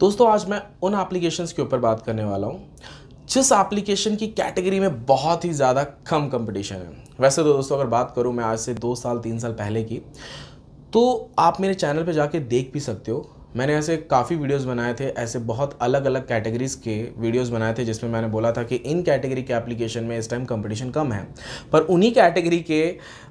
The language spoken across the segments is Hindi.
दोस्तों आज मैं उन एप्लीकेशंस के ऊपर बात करने वाला हूँ जिस एप्लीकेशन की कैटेगरी में बहुत ही ज़्यादा कम कंपटीशन है वैसे तो दोस्तों अगर बात करूँ मैं आज से दो साल तीन साल पहले की तो आप मेरे चैनल पर जाके देख भी सकते हो मैंने ऐसे काफ़ी वीडियोस बनाए थे ऐसे बहुत अलग अलग कैटेगरीज़ के वीडियोस बनाए थे जिसमें मैंने बोला था कि इन कैटेगरी के एप्लीकेशन में इस टाइम कंपटीशन कम है पर उन्हीं कैटेगरी के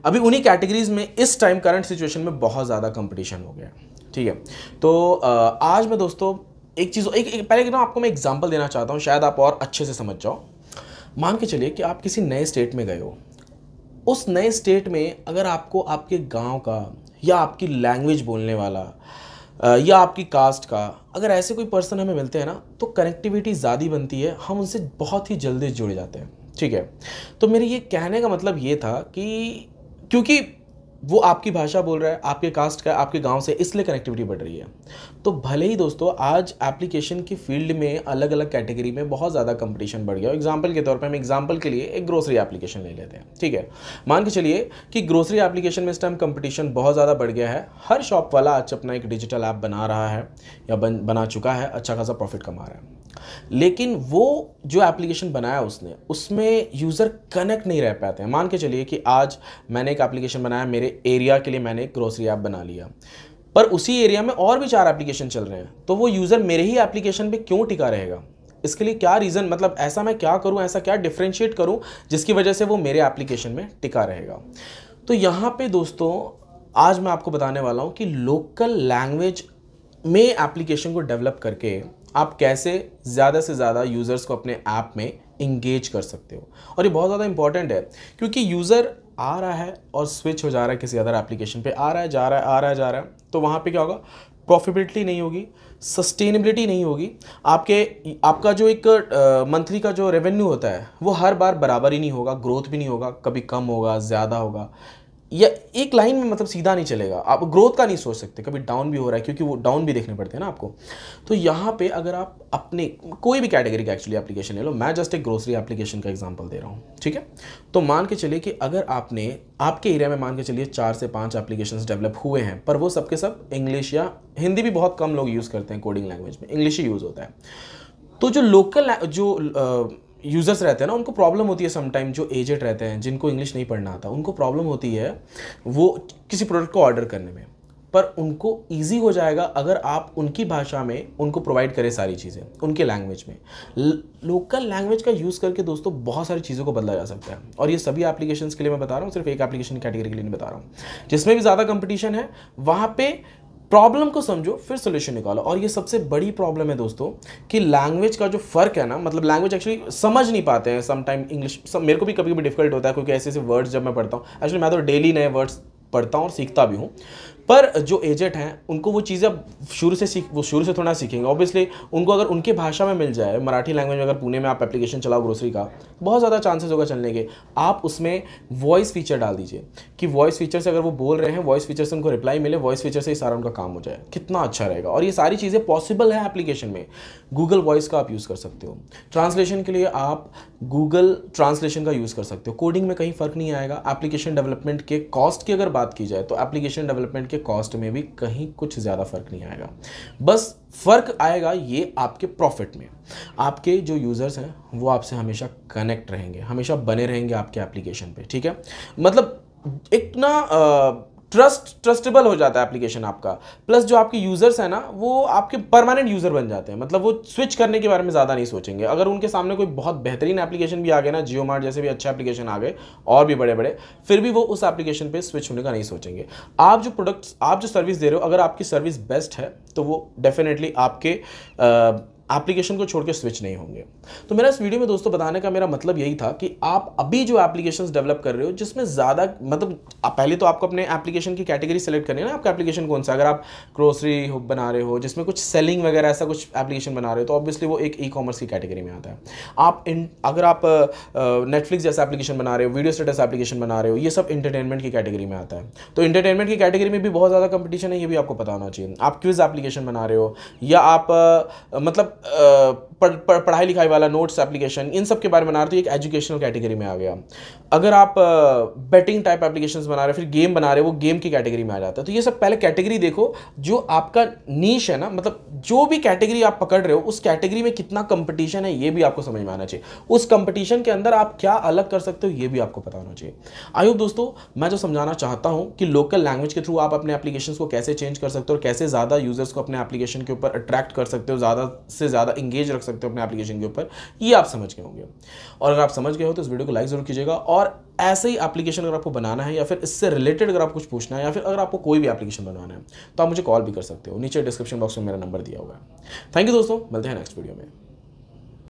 अभी उन्हीं कैटेगरीज़ में इस टाइम करंट सिचुएशन में बहुत ज़्यादा कंपटीशन हो गया ठीक है तो आज मैं दोस्तों एक चीज़ एक, एक पहले ना आपको मैं एग्जाम्पल देना चाहता हूँ शायद आप और अच्छे से समझ जाओ मान के चलिए कि आप किसी नए स्टेट में गए हो उस नए स्टेट में अगर आपको आपके गांव का या आपकी लैंग्वेज बोलने वाला या आपकी कास्ट का अगर ऐसे कोई पर्सन हमें मिलते हैं ना तो कनेक्टिविटी ज़्यादा बनती है हम उनसे बहुत ही जल्दी जुड़ जाते हैं ठीक है तो मेरे ये कहने का मतलब ये था कि क्योंकि वो आपकी भाषा बोल रहा है आपके कास्ट का आपके गांव से इसलिए कनेक्टिविटी बढ़ रही है तो भले ही दोस्तों आज एप्लीकेशन की फील्ड में अलग अलग कैटेगरी में बहुत ज़्यादा कंपटीशन बढ़ गया एग्जाम्पल के तौर पर हम एग्जाम्पल के लिए एक ग्रोसरी एप्लीकेशन ले लेते हैं ठीक है मान के चलिए कि ग्रोसरी एप्लीकेशन में इस टाइम कंपटीशन बहुत ज़्यादा बढ़ गया है हर शॉप वाला आज अपना एक डिजिटल ऐप बना रहा है या बन बना चुका है अच्छा खासा प्रॉफिट कमा रहा है लेकिन वो जो एप्लीकेशन बनाया उसने उसमें यूज़र कनेक्ट नहीं रह पाते हैं मान के चलिए कि आज मैंने एक एप्लीकेशन बनाया मेरे एरिया के लिए मैंने एक ग्रोसरी ऐप बना लिया पर उसी एरिया में और भी चार एप्लीकेशन चल रहे हैं तो वो यूज़र मेरे ही एप्लीकेशन पर क्यों टिका रहेगा इसके लिए क्या रीज़न मतलब ऐसा मैं क्या करूँ ऐसा क्या डिफ्रेंशिएट करूँ जिसकी वजह से वो मेरे एप्लीकेशन में टिका रहेगा तो यहाँ पे दोस्तों आज मैं आपको बताने वाला हूँ कि लोकल लैंग्वेज में एप्लीकेशन को डेवलप करके आप कैसे ज़्यादा से ज़्यादा यूज़र्स को अपने ऐप में इंगेज कर सकते हो और ये बहुत ज़्यादा इंपॉर्टेंट है क्योंकि यूज़र आ रहा है और स्विच हो जा रहा है किसी अदर एप्लीकेशन पे आ रहा है जा रहा है आ रहा है जा रहा है तो वहाँ पे क्या होगा प्रॉफिटेबिलिटी नहीं होगी सस्टेनेबिलिटी नहीं होगी आपके आपका जो एक मंथली का जो रेवेन्यू होता है वो हर बार बराबर ही नहीं होगा ग्रोथ भी नहीं होगा कभी कम होगा ज़्यादा होगा या एक लाइन में मतलब सीधा नहीं चलेगा आप ग्रोथ का नहीं सोच सकते कभी डाउन भी हो रहा है क्योंकि वो डाउन भी देखने पड़ते हैं ना आपको तो यहाँ पे अगर आप अपने कोई भी कैटेगरी का एक्चुअली एप्लीकेशन ले लो मैं जस्ट एक ग्रोसरी एप्लीकेशन का एग्जाम्पल दे रहा हूँ ठीक है तो मान के चलिए कि अगर आपने आपके एरिया में मान के चलिए चार से पाँच एप्लीकेशन डेवलप हुए हैं पर वो सबके सब इंग्लिश या हिंदी भी बहुत कम लोग यूज़ करते हैं कोडिंग लैंग्वेज में इंग्लिश ही यूज़ होता है तो जो लोकल जो यूज़र्स रहते हैं ना उनको प्रॉब्लम होती है समटाइम जो एजेड रहते हैं जिनको इंग्लिश नहीं पढ़ना आता उनको प्रॉब्लम होती है वो किसी प्रोडक्ट को ऑर्डर करने में पर उनको ईजी हो जाएगा अगर आप उनकी भाषा में उनको प्रोवाइड करें सारी चीज़ें उनके लैंग्वेज में लोकल लैंग्वेज का यूज़ करके दोस्तों बहुत सारी चीज़ों को बदला जा सकता है और ये सभी एप्लीकेशन के लिए मैं बता रहा हूँ सिर्फ एक एप्लीकेशन कैटेगरी के लिए नहीं बता रहा हूँ जिसमें भी ज़्यादा कंपटीशन है वहाँ पर प्रॉब्लम को समझो फिर सोल्यूशन निकालो और ये सबसे बड़ी प्रॉब्लम है दोस्तों कि लैंग्वेज का जो फ़र्क है ना मतलब लैंग्वेज एक्चुअली समझ नहीं पाते हैं समटाइम इंग्लिश मेरे को भी कभी कभी डिफिकल्ट होता है क्योंकि ऐसे ऐसे वर्ड्स जब मैं पढ़ता हूँ एक्चुअली मैं तो डेली नए वर्ड्स पढ़ता हूँ और सीखता भी हूँ पर जो एजेंट हैं उनको वो चीज़ें शुरू से सीख वो शुरू से थोड़ा सीखेंगे ऑब्वियसली उनको अगर उनके भाषा में मिल जाए मराठी लैंग्वेज में अगर पुणे में आप एप्लीकेशन चलाओ ग्रोसरी का बहुत ज़्यादा चांसेस होगा चलने के आप उसमें वॉइस फीचर डाल दीजिए कि वॉइस फीचर से अगर वो बोल रहे हैं वॉइस फीचर से उनको रिप्लाई मिले वॉइस फीचर से ही सारा उनका काम हो जाए कितना अच्छा रहेगा और ये सारी चीज़ें पॉसिबल है एप्लीकेशन में गूगल वॉइस का आप यूज़ कर सकते हो ट्रांसलेशन के लिए आप गूगल ट्रांसलेशन का यूज़ कर सकते हो कोडिंग में कहीं फ़र्क नहीं आएगा एप्लीकेशन डेवलपमेंट के कॉस्ट की अगर बात बात की जाए तो एप्लीकेशन डेवलपमेंट के कॉस्ट में भी कहीं कुछ ज़्यादा फर्क नहीं आएगा बस फ़र्क आएगा ये आपके प्रॉफिट में आपके जो यूज़र्स हैं वो आपसे हमेशा कनेक्ट रहेंगे हमेशा बने रहेंगे आपके एप्लीकेशन पे ठीक है मतलब इतना ट्रस्ट ट्रस्टेबल हो जाता है एप्लीकेशन आपका प्लस जो आपके यूज़र्स हैं ना वो आपके परमानेंट यूज़र बन जाते हैं मतलब वो स्विच करने के बारे में ज़्यादा नहीं सोचेंगे अगर उनके सामने कोई बहुत बेहतरीन एप्लीकेशन भी आ गया ना जियो मार्ट जैसे भी अच्छे एप्लीकेशन आ गए और भी बड़े बड़े फिर भी वो उस एप्लीकेशन पर स्विच होने का नहीं सोचेंगे आप जो प्रोडक्ट्स आप जो सर्विस दे रहे हो अगर आपकी सर्विस बेस्ट है तो वो डेफिनेटली आपके आ, एप्लीकेशन को छोड़ के स्विच नहीं होंगे तो मेरा इस वीडियो में दोस्तों बताने का मेरा मतलब यही था कि आप अभी जो एप्लीकेशन डेवलप कर रहे हो जिसमें ज़्यादा मतलब पहले तो आपको अपने एप्लीकेशन की कैटेगरी सेलेक्ट करनी है ना आपका एप्लीकेशन कौन सा अगर आप ग्रोसरी बना रहे हो जिसमें कुछ सेलिंग वगैरह ऐसा कुछ एप्लीकेशन बना रहे हो तो ऑब्वियसली वो एक ई कॉमर्स की कैटेगरी में आता है आप इन अगर आप नेटफ्लिक्स जैसा एप्लीकेशन बना रहे हो वीडियो स्टेटस एप्लीकेशन बना रहे हो ये सब इंटरटेनमेंट की कैटेगरी में आता है तो इंटरटेनमेंट की कैटेगरी में भी बहुत ज़्यादा कंपटीशन है ये भी आपको पता होना चाहिए आप क्विज एप्लीकेशन बना रहे हो या आप मतलब पढ़ाई लिखाई वाला नोट्स एप्लीकेशन इन सब के बारे में बना रहा था तो एक एजुकेशनल कैटेगरी में आ गया अगर आप बेटिंग टाइप एप्लीकेशन बना रहे फिर गेम बना रहे वो गेम की कैटेगरी में आ जाता है तो ये सब पहले कैटेगरी देखो जो आपका नीच है ना मतलब जो भी कैटेगरी आप पकड़ रहे हो उस कैटेगरी में कितना कंपटीशन है ये भी आपको समझ में आना चाहिए उस कंपटीशन के अंदर आप क्या अलग कर सकते हो ये भी आपको पता होना चाहिए आई होप दोस्तों मैं जो समझाना चाहता हूँ कि लोकल लैंग्वेज के थ्रू आप अपने एप्लीकेशन को कैसे चेंज कर सकते हो और कैसे ज़्यादा यूजर्स को अपने एप्लीकेशन के ऊपर अट्रैक्ट कर सकते हो ज़्यादा से ज़्यादा इंगेज रख सकते हो अपने एप्लीकेशन के ऊपर ये आप समझ गए होंगे और अगर आप समझ गए हो तो इस वीडियो को लाइक जरूर कीजिएगा और और ऐसे ही एप्लीकेशन अगर आपको बनाना है या फिर इससे रिलेटेड अगर आप कुछ पूछना है या फिर अगर आपको कोई भी एप्लीकेशन बनाना है तो आप मुझे कॉल भी कर सकते हो नीचे डिस्क्रिप्शन बॉक्स में मेरा नंबर दिया हुआ है थैंक यू दोस्तों मिलते हैं नेक्स्ट वीडियो में